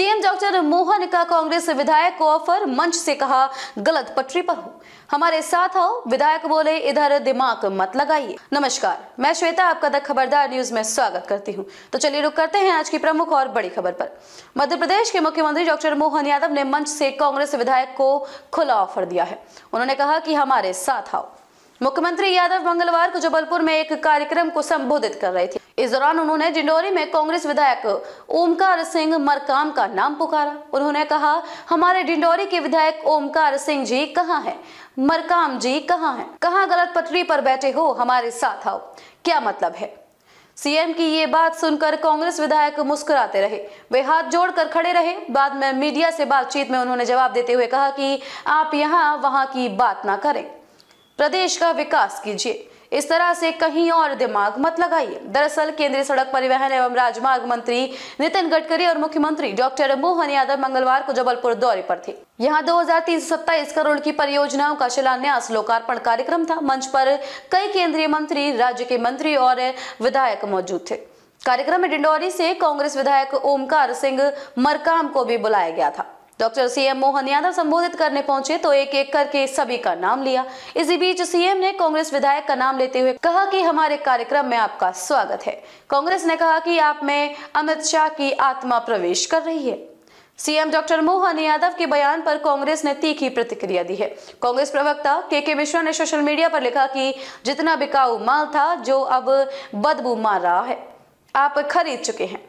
CM doctor Mohan का कांग्रेस विधायक को ऑफर मंच से कहा गलत पटरी पर हो हमारे साथ आओ विधायक बोले इधर दिमाग मत लगाइए नमस्कार मैं श्वेता आपका द खबरदार न्यूज में स्वागत करती हूं तो चलिए रुक करते हैं आज की प्रमुख और बड़ी खबर पर मध्य प्रदेश के मुख्यमंत्री डॉक्टर मोहन यादव ने मंच से कांग्रेस विधायक को खुला ऑफर दिया है उन्होंने कहा कि हमारे साथ आओ मुख्यमंत्री यादव मंगलवार को जबलपुर में एक कार्यक्रम को संबोधित कर रहे थे इस दौरान उन्होंने डिंडोरी में कांग्रेस विधायक ओमकार सिंह मरकाम का नाम पुकारा उन्होंने कहा हमारे डिंडोरी के विधायक ओमकार सिंह जी कहाँ हैं मरकाम जी कहाँ हैं कहाँ गलत पटरी पर बैठे हो हमारे साथ आओ क्या मतलब है सीएम की ये बात सुनकर कांग्रेस विधायक मुस्कुराते रहे वे हाथ जोड़कर खड़े रहे बाद में मीडिया से बातचीत में उन्होंने जवाब देते हुए कहा कि आप यहाँ वहां की बात ना करें प्रदेश का विकास कीजिए इस तरह से कहीं और दिमाग मत लगाइए दरअसल केंद्रीय सड़क परिवहन एवं राजमार्ग मंत्री नितिन गडकरी और मुख्यमंत्री डॉक्टर मोहन यादव मंगलवार को जबलपुर दौरे पर थे यहाँ दो करोड़ की परियोजनाओं का शिलान्यास लोकार्पण कार्यक्रम था मंच पर कई केंद्रीय मंत्री राज्य के मंत्री और विधायक मौजूद थे कार्यक्रम में डिंडौरी से कांग्रेस विधायक ओमकार सिंह मरकाम को भी बुलाया गया था डॉक्टर सीएम मोहन यादव संबोधित करने पहुंचे तो एक एक करके सभी का नाम लिया इसी बीच सीएम ने कांग्रेस विधायक का नाम लेते हुए कहा कि हमारे कार्यक्रम में आपका स्वागत है कांग्रेस ने कहा कि आप में अमित शाह की आत्मा प्रवेश कर रही है सीएम डॉक्टर मोहन यादव के बयान पर कांग्रेस ने तीखी प्रतिक्रिया दी है कांग्रेस प्रवक्ता के के मिश्रा ने सोशल मीडिया पर लिखा कि जितना बिकाऊ माल था जो अब बदबू मार रहा है आप खरीद चुके हैं